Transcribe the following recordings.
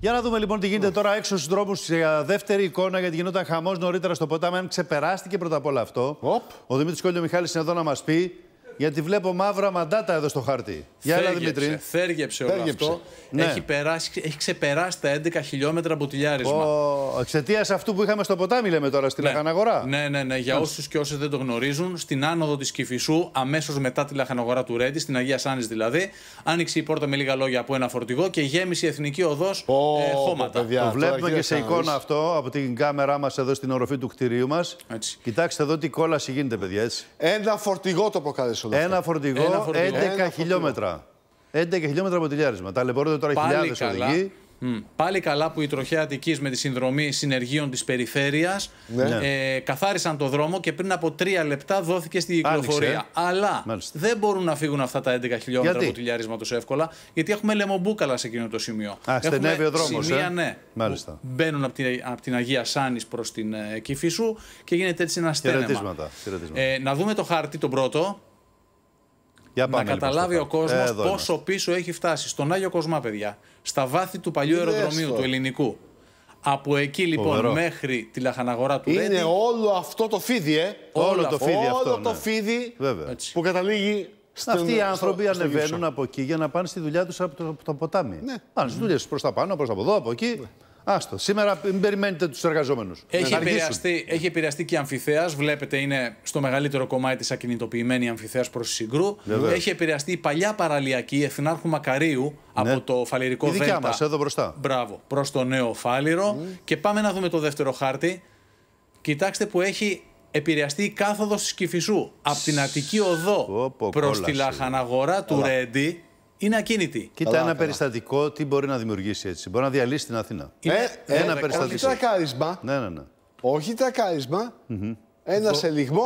Για να δούμε λοιπόν τι γίνεται τώρα έξω στους δρόμους. Ε, δεύτερη εικόνα γιατί γινόταν χαμός νωρίτερα στο ποτάμι. Αν ξεπεράστηκε πρώτα απ' όλα αυτό. Ο Δημήτρης Κόλλιο Μιχάλης είναι εδώ να μας πει γιατί βλέπω μαύρα μαντάτα εδώ στο χάρτη. Για έλα, Δημήτρη. Θέργεψε όλο αυτό. Ναι. Έχει, περάσει, έχει ξεπεράσει τα 11 χιλιόμετρα μπουτιλιάρισμα. Ο... Εξαιτίας αυτού που είχαμε στο ποτάμι, λέμε τώρα στη ναι. Λαχαναγορά. Ναι, ναι, ναι. Για όσους και όσες δεν το γνωρίζουν, στην άνοδο της Κυφισού, αμέσως μετά τη Λαχαναγορά του Ρέντι, στην Αγία Σάνης δηλαδή, άνοιξε η πόρτα με λίγα λόγια από ένα φορτηγό και γέμισε η εθνική οδός ε, χώματα. Παιδιά, το βλέπουμε και σε εικόνα αυτό από την κάμερά μας εδώ στην οροφή του κτηρίου μας. Κοιτάξτε εδώ τι κόλαση γίνεται, παιδιά. Έτσι. Ένα φορτηγό το προκάλεσε ένα φορτηγό, ένα 11 χιλιόμετρα. 11 χιλιόμετρα από τηλιάρισμα. Ταλαιπωρούνται τώρα χιλιάδε οδηγοί. Mm. Πάλι καλά που η Τροχέα Αττικής με τη συνδρομή συνεργείων της περιφέρειας. Ναι. ε, καθάρισαν το δρόμο και πριν από τρία λεπτά δόθηκε στην κυκλοφορία. Αλλά δεν μπορούν να φύγουν αυτά τα 11 χιλιόμετρα γιατί? από τηλιάρισμα του εύκολα γιατί έχουμε λεμομπούκαλα σε εκείνο το σημείο. Α, στενεύει ο δρόμος. Σημεία, ε? ναι, μπαίνουν από την, από την Αγία Σάνης προς την ε, σου και γίνεται έτσι ένα στένεμα. Ε, να δούμε το χάρτη τον πρώτο να λοιπόν καταλάβει ο κόσμος ε, πόσο πίσω έχει φτάσει. Στον Άγιο Κοσμά, παιδιά. Στα βάθη του παλιού αεροδρομίου, του ελληνικού. Από εκεί λοιπόν μέχρι τη λαχαναγορά του Είναι όλο αυτό το φίδι, ε. Όλο, το φίδι αυτό. το ναι. φίδι που καταλήγει στην... Αυτοί οι άνθρωποι ανεβαίνουν από εκεί για να πάνε στη δουλειά τους από, το, ποτάμι. Ναι. Πάνε στις δουλειές τους προς τα πάνω, προς από εδώ, από εκεί. Ναι. Άστο. Σήμερα μην περιμένετε τους εργαζόμενους. Έχει, επηρεαστεί, έχει επηρεαστεί και η Αμφιθέας. Βλέπετε, είναι στο μεγαλύτερο κομμάτι τη ακινητοποιημένη Αμφιθέας προς τη Συγκρού. Έχει επηρεαστεί η παλιά παραλιακή Εθνάρχου Μακαρίου ναι. από το φαλυρικό δέντρο. δικιά μας, εδώ μπροστά. Μπράβο. Προς το νέο φάληρο. Ναι. Και πάμε να δούμε το δεύτερο χάρτη. Κοιτάξτε που έχει επηρεαστεί η κάθοδος της Κυφισού. Από την Αττική Οδό προ τη Λαχαναγορά του Ρέντι είναι ακίνητη. Κοίτα καλά, ένα καλά. περιστατικό τι μπορεί να δημιουργήσει έτσι. Μπορεί να διαλύσει την Αθήνα. Ε, ε, ένα ε, περιστατικό. Όχι τρακάρισμα. Ναι, ναι, ναι. Όχι τρακάρισμα. Mm -hmm. Ένας Δο... ελιγμός.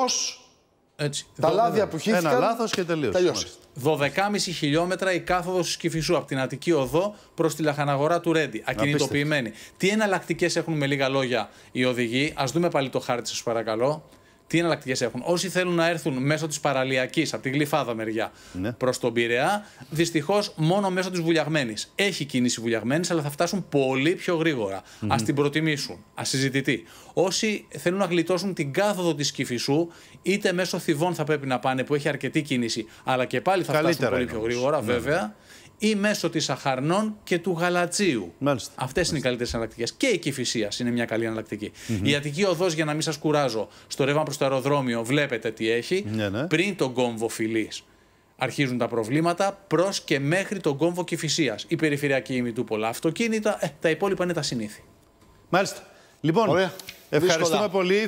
Έτσι. Τα Δο... λάδια ναι. που χύθηκαν. Ένα λάθος και τελείωσε. 12,5 χιλιόμετρα η κάθοδος της Κυφισού από την Αττική Οδό προς τη Λαχαναγορά του Ρέντι. Ακινητοποιημένη. Τι εναλλακτικές έχουν με λίγα λόγια οι οδηγοί. Ας δούμε πάλι το χάρτη, σας παρακαλώ τι εναλλακτικές έχουν. Όσοι θέλουν να έρθουν μέσω της παραλιακής, από τη γλυφάδα μεριά, ναι. προς τον Πειραιά, δυστυχώς μόνο μέσω της βουλιαγμένης. Έχει κίνηση βουλιαγμένη, αλλά θα φτάσουν πολύ πιο γρήγορα. Mm Ας την προτιμήσουν. Ας συζητηθεί. Όσοι θέλουν να γλιτώσουν την κάθοδο της Κυφισού, είτε μέσω θυβών θα πρέπει να πάνε που έχει αρκετή κίνηση, αλλά και πάλι θα φτάσουν πολύ πιο γρήγορα, ναι, βέβαια. Ναι ή μέσω της Αχαρνών και του Γαλατσίου. Αυτές είναι οι καλύτερες εναλλακτικές. Και η Κυφυσία είναι μια καλή εναλλακτική. Η Αττική Οδός, για να μην σας κουράζω, στο ρεύμα προς το αεροδρόμιο βλέπετε τι έχει. Ναι, ναι. Πριν τον κόμβο Φιλής αρχίζουν τα προβλήματα προς και μέχρι τον κόμβο Κυφυσία. Η περιφερειακή ημιτούπολα αυτοκίνητα, ε, τα υπόλοιπα είναι τα συνήθεια. Μάλιστα. Λοιπόν, Ωραία. ευχαριστούμε πολύ.